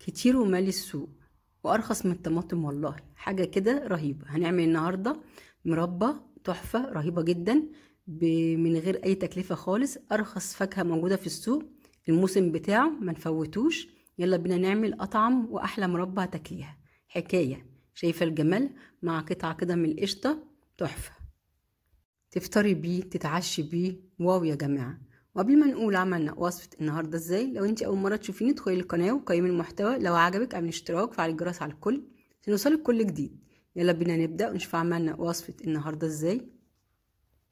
كتير ومال السوق وارخص من الطماطم والله حاجه كده رهيبه هنعمل النهارده مربى تحفه رهيبه جدا من غير اي تكلفه خالص ارخص فاكهه موجوده في السوق الموسم بتاعه ما نفوتوش يلا بينا نعمل اطعم واحلى مربى تاكليها حكايه شايفه الجمال مع قطعه كده من القشطه تحفه تفطري بيه تتعشي بيه واو يا جماعه وقبل ما نقول عملنا وصفة النهاردة ازاي لو انت اول مرة تشوفيني ادخلي القناة وقيمي المحتوى لو عجبك اعمل اشتراك فعل الجرس على الكل عشان يوصلك كل جديد يلا بينا نبدأ ونشوف عملنا وصفة النهاردة ازاي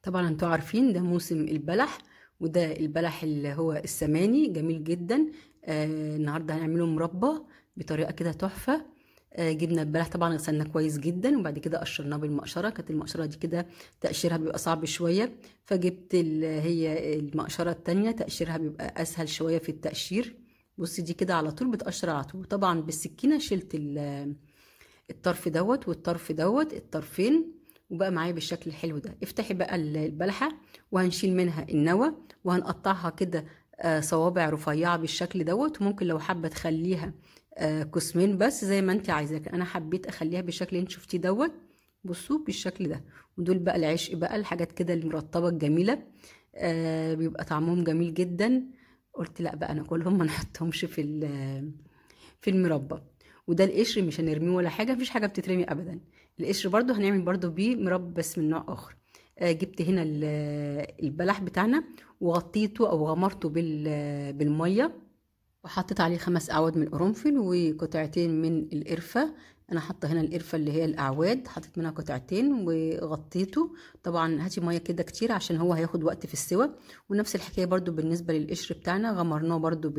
طبعا انتوا عارفين ده موسم البلح وده البلح اللي هو السماني جميل جدا آه النهاردة هنعمله مربى بطريقة كده تحفة آه، جبنا البلح طبعا غسلناه كويس جدا وبعد كده قشرناه بالمقشره كانت المقشره دي كده تقشيرها بيبقى صعب شويه فجبت هي المقشره التانية تقشيرها بيبقى اسهل شويه في التقشير بصي دي كده على طول بتقشر على طول طبعا بالسكينه شلت الطرف دوت والطرف دوت الطرفين وبقى معايا بالشكل الحلو ده افتحي بقى البلحه وهنشيل منها النوى وهنقطعها كده آه، صوابع رفيعه بالشكل دوت وممكن لو حابه تخليها آه، قسمين بس زي ما انت عايزة انا حبيت اخليها بالشكل اللي انت شفتيه دوت بصوا بالشكل ده ودول بقى العشق بقى الحاجات كده المرطبة الجميلة آه بيبقى طعمهم جميل جدا قلت لا بقى انا كلهم ما نحطهمش في في المربى وده القشر مش هنرميه ولا حاجه مفيش حاجه بتترمي ابدا القشر برده هنعمل برده بيه مربى بس من نوع اخر آه جبت هنا البلح بتاعنا وغطيته او غمرته بالميه وحطيت عليه خمس أعواد من القرنفل وقطعتين من القرفة أنا حاطة هنا القرفة اللي هي الأعواد حطيت منها قطعتين وغطيته طبعا هاتي مية كده كتير عشان هو هياخد وقت في السوا ونفس الحكاية برضو بالنسبة للقشر بتاعنا غمرناه برضو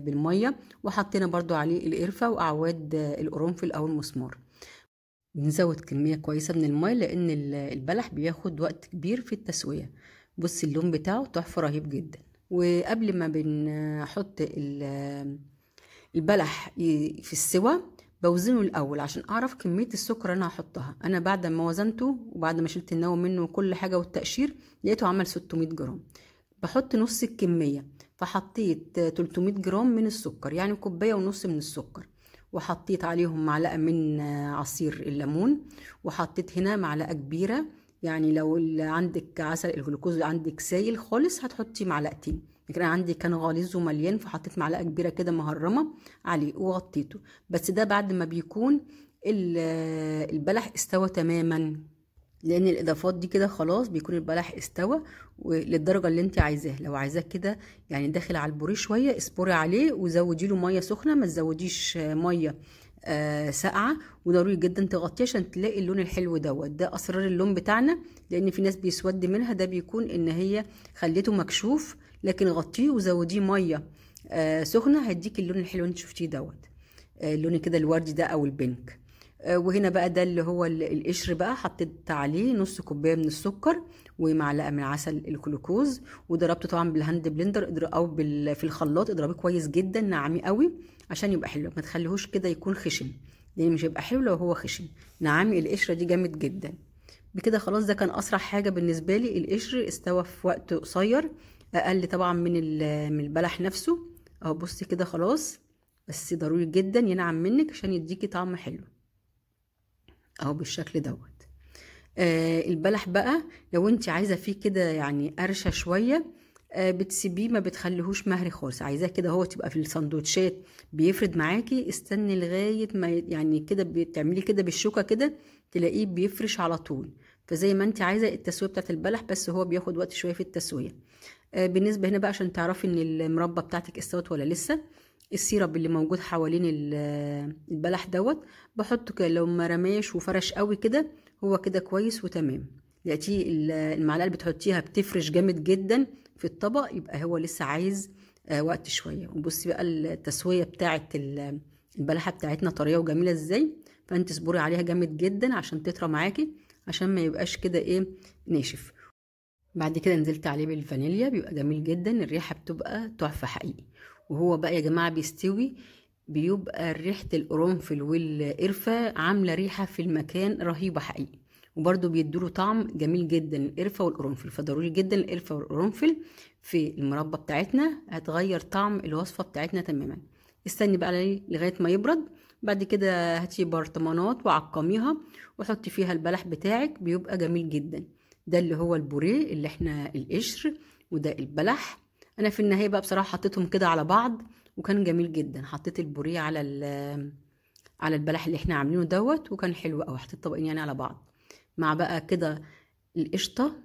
بالمية وحطينا برضو عليه القرفة وأعواد القرنفل أو المسمار بنزود كمية كويسة من المية لأن البلح بياخد وقت كبير في التسوية بص اللون بتاعه تحفة رهيب جداً وقبل ما بنحط البلح في السوا بوزنه الاول عشان اعرف كميه السكر انا هحطها انا بعد ما وزنته وبعد ما شلت النوى منه وكل حاجه والتقشير لقيته عمل 600 جرام بحط نص الكميه فحطيت 300 جرام من السكر يعني كوبايه ونص من السكر وحطيت عليهم معلقه من عصير الليمون وحطيت هنا معلقه كبيره يعني لو عندك عسل الجلوكوز عندك سايل خالص هتحطي معلقتين لكن انا عندي كان غليظ ومليان فحطيت معلقه كبيره كده مهرمه عليه وغطيته بس ده بعد ما بيكون البلح استوى تماما لان الاضافات دي كده خلاص بيكون البلح استوى للدرجه اللي انت عايزاه لو عايزاه كده يعني داخل على البوريه شويه اصبري عليه وزودي له ميه سخنه ما تزوديش ميه آه، ساقعه وضروري جدا تغطيه عشان تلاقي اللون الحلو دوت ده اسرار اللون بتاعنا لان في ناس بيسود منها ده بيكون ان هي خليته مكشوف لكن غطيه وزوديه ميه آه، سخنه هيديك اللون الحلو اللي انت شفتيه دوت آه، اللون كده الوردي ده او البنك آه، وهنا بقى ده اللي هو القشر بقى حطيت عليه نص كوبايه من السكر ومعلقه من عسل الجلوكوز وضربته طبعا بالهاند بلندر او في الخلاط اضربيه كويس جدا ناعميه قوي عشان يبقى حلو ما تخليهوش كده يكون خشن لان يعني مش هيبقى حلو لو هو خشن نعمي القشره دي جامد جدا بكده خلاص ده كان اسرع حاجه بالنسبه لي القشر استوى في وقت قصير اقل طبعا من من البلح نفسه اهو بصي كده خلاص بس ضروري جدا ينعم منك عشان يديكي طعم حلو اهو بالشكل دوت آه البلح بقى لو انت عايزه فيه كده يعني قرشه شويه آه بتسيبيه ما بتخليهوش مهري خالص عايزاه كده هو تبقى في السندوتشات بيفرد معاكي استني لغايه ما يعني كده بتعملي كده بالشوكه كده تلاقيه بيفرش على طول فزي ما انت عايزه التسويه بتاعت البلح بس هو بياخد وقت شويه في التسويه آه بالنسبه هنا بقى عشان تعرفي ان المربى بتاعتك استوت ولا لسه السيرب اللي موجود حوالين البلح دوت بحطه كده لو ما رماش وفرش قوي كده هو كده كويس وتمام يأتي المعلقه اللي بتحطيها بتفرش جامد جدا في الطبق يبقى هو لسه عايز آه، وقت شويه وبصي بقى التسويه بتاعه البلحه بتاعتنا طريه وجميله ازاي فانت اصبري عليها جامد جدا عشان تطرى معاكي عشان ما يبقاش كده ايه ناشف بعد كده نزلت عليه بالفانيليا بيبقى جميل جدا الريحه بتبقى تحفه حقيقي وهو بقى يا جماعه بيستوي بيبقى ريحه القرنفل والقرفه عامله ريحه في المكان رهيبه حقيقي وبرده بيدوله طعم جميل جدا القرفه والقرنفل فضروري جدا القرفه والقرنفل في المربى بتاعتنا هتغير طعم الوصفه بتاعتنا تماما استني بقى عليه لغايه ما يبرد بعد كده هاتي برطمانات وعقميها وحطي فيها البلح بتاعك بيبقى جميل جدا ده اللي هو البوريه اللي احنا القشر وده البلح انا في النهايه بقى بصراحه حطيتهم كده على بعض وكان جميل جدا حطيت البوريه على على البلح اللي احنا عاملينه دوت وكان حلو قوي حطيت طبقين يعني على بعض مع بقى كده القشطه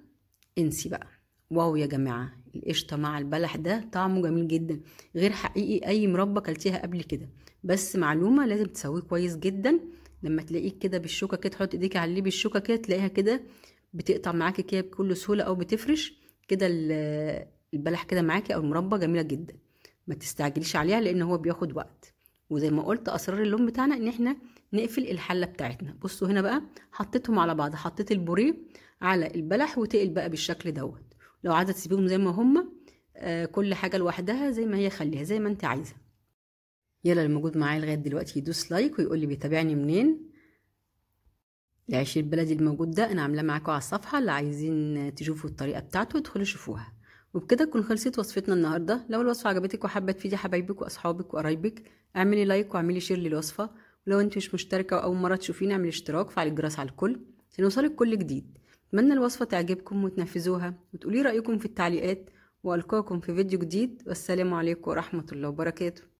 انسي بقى واو يا جماعه القشطه مع البلح ده طعمه جميل جدا غير حقيقي اي مربى كلتيها قبل كده بس معلومه لازم تسويه كويس جدا لما تلاقيك كده بالشوكه كده تحط ايديك عليه بالشوكه كده تلاقيها كده بتقطع معاكي كده بكل سهوله او بتفرش كده البلح كده معاكي او المربى جميله جدا ما تستعجليش عليها لان هو بياخد وقت وزي ما قلت اسرار اللون بتاعنا ان احنا نقفل الحله بتاعتنا بصوا هنا بقى حطيتهم على بعض حطيت البوريه على البلح وتقل بقى بالشكل دوت لو عايزه تسيبيهم زي ما هما آه كل حاجه لوحدها زي ما هي خليها زي ما انت عايزه يلا اللي موجود معايا لغايه دلوقتي يدوس لايك ويقول لي بيتابعني منين العيش البلدي الموجود ده انا عاملاه معاكم على الصفحه اللي عايزين تشوفوا الطريقه بتاعته ادخلوا شوفوها وبكده تكون خلصت وصفتنا النهارده لو الوصفه عجبتك وحابه تفيدي حبايبك واصحابك وقرايبك اعملي لايك واعملي شير للوصفه ولو انت مش مشتركه واول مره تشوفيني اعملي اشتراك فعلي الجرس على الكل عشان يوصلك كل جديد اتمنى الوصفه تعجبكم وتنفذوها وتقولي رايكم في التعليقات والقاكم في فيديو جديد والسلام عليكم ورحمه الله وبركاته